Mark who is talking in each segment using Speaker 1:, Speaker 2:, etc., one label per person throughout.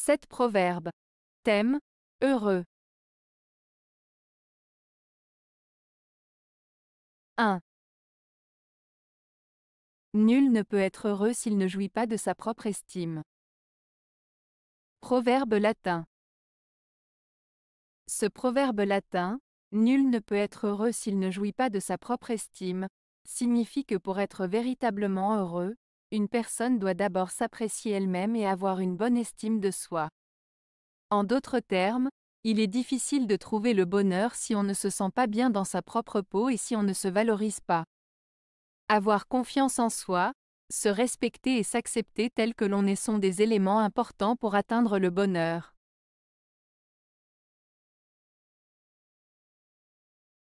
Speaker 1: 7 proverbes. Thème Heureux. 1. Nul ne peut être heureux s'il ne jouit pas de sa propre estime. Proverbe latin.
Speaker 2: Ce proverbe latin, Nul ne peut être heureux s'il ne jouit pas de sa propre estime, signifie que pour être véritablement heureux, une personne doit d'abord s'apprécier elle-même et avoir une bonne estime de soi. En d'autres termes, il est difficile de trouver le bonheur si on ne se sent pas bien dans sa propre peau et si on ne se valorise pas. Avoir confiance en soi, se respecter et s'accepter
Speaker 1: tel que l'on est sont des éléments importants pour atteindre le bonheur.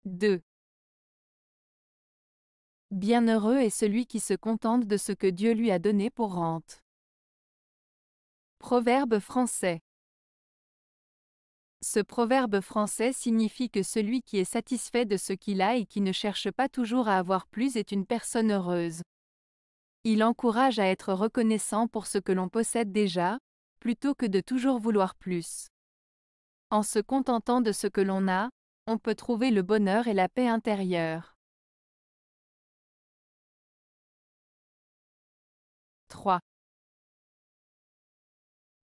Speaker 1: 2. Bienheureux est celui qui se contente de ce que Dieu lui a donné pour rente. Proverbe français.
Speaker 2: Ce proverbe français signifie que celui qui est satisfait de ce qu'il a et qui ne cherche pas toujours à avoir plus est une personne heureuse. Il encourage à être reconnaissant pour ce que l'on possède déjà, plutôt que de toujours vouloir plus.
Speaker 1: En se contentant de ce que l'on a, on peut trouver le bonheur et la paix intérieure. 3.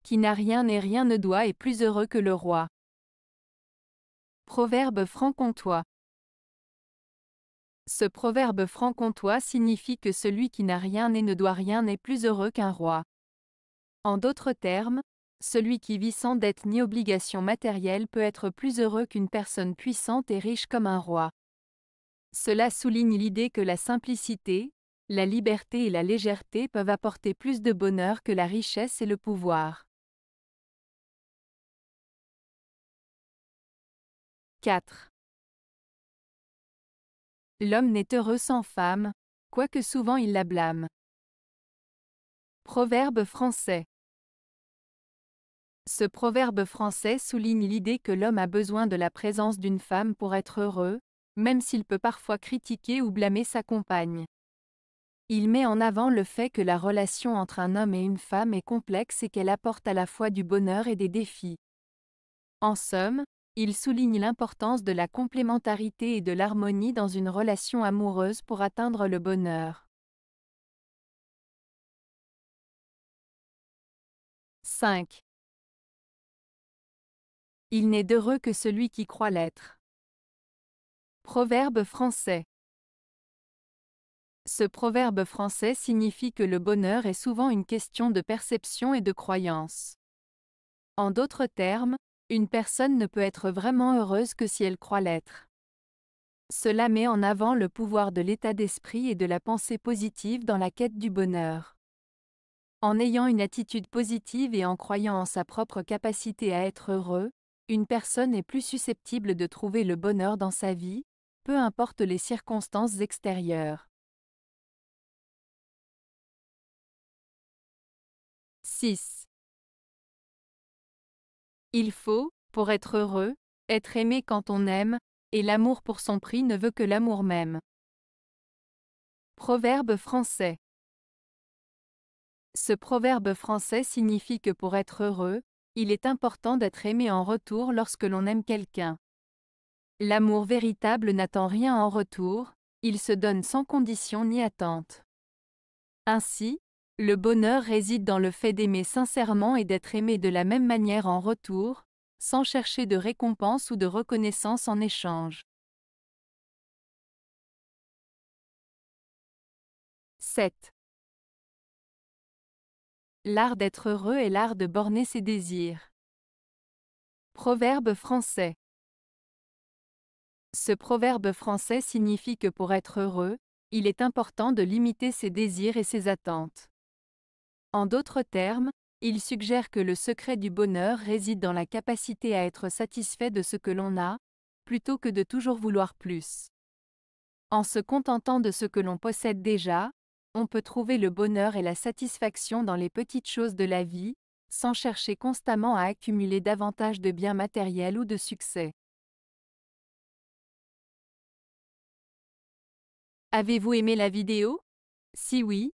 Speaker 1: Qui n'a rien et rien ne doit est plus heureux que le roi. Proverbe franc-comtois.
Speaker 2: Ce proverbe franc-comtois signifie que celui qui n'a rien et ne doit rien n'est plus heureux qu'un roi. En d'autres termes, celui qui vit sans dette ni obligation matérielle peut être plus heureux qu'une personne puissante et riche comme un roi. Cela souligne l'idée que la simplicité, la liberté et la légèreté peuvent apporter plus de
Speaker 1: bonheur que la richesse et le pouvoir. 4. L'homme n'est heureux sans femme, quoique souvent il la blâme.
Speaker 2: Proverbe français. Ce proverbe français souligne l'idée que l'homme a besoin de la présence d'une femme pour être heureux, même s'il peut parfois critiquer ou blâmer sa compagne. Il met en avant le fait que la relation entre un homme et une femme est complexe et qu'elle apporte à la fois du bonheur et des défis. En somme, il souligne l'importance de la complémentarité et de l'harmonie dans une relation
Speaker 1: amoureuse pour atteindre le bonheur. 5. Il n'est d'heureux que celui qui croit l'être. Proverbe français.
Speaker 2: Ce proverbe français signifie que le bonheur est souvent une question de perception et de croyance. En d'autres termes, une personne ne peut être vraiment heureuse que si elle croit l'être. Cela met en avant le pouvoir de l'état d'esprit et de la pensée positive dans la quête du bonheur. En ayant une attitude positive et en croyant en sa propre capacité à être heureux, une personne est plus susceptible de trouver le bonheur dans sa vie, peu importe les circonstances
Speaker 1: extérieures. 6. Il faut, pour
Speaker 2: être heureux, être aimé quand on aime, et l'amour pour son prix ne veut que l'amour même. Proverbe français. Ce proverbe français signifie que pour être heureux, il est important d'être aimé en retour lorsque l'on aime quelqu'un. L'amour véritable n'attend rien en retour, il se donne sans condition ni attente. Ainsi, le bonheur réside dans le fait d'aimer sincèrement et d'être aimé de la même manière en retour, sans chercher
Speaker 1: de récompense ou de reconnaissance en échange. 7. L'art d'être heureux est l'art de borner ses désirs. Proverbe
Speaker 2: français. Ce proverbe français signifie que pour être heureux, il est important de limiter ses désirs et ses attentes. En d'autres termes, il suggère que le secret du bonheur réside dans la capacité à être satisfait de ce que l'on a, plutôt que de toujours vouloir plus. En se contentant de ce que l'on possède déjà, on peut trouver le bonheur et la satisfaction dans les petites choses de la vie, sans chercher constamment à accumuler davantage de biens matériels
Speaker 1: ou de succès. Avez-vous aimé la vidéo Si oui,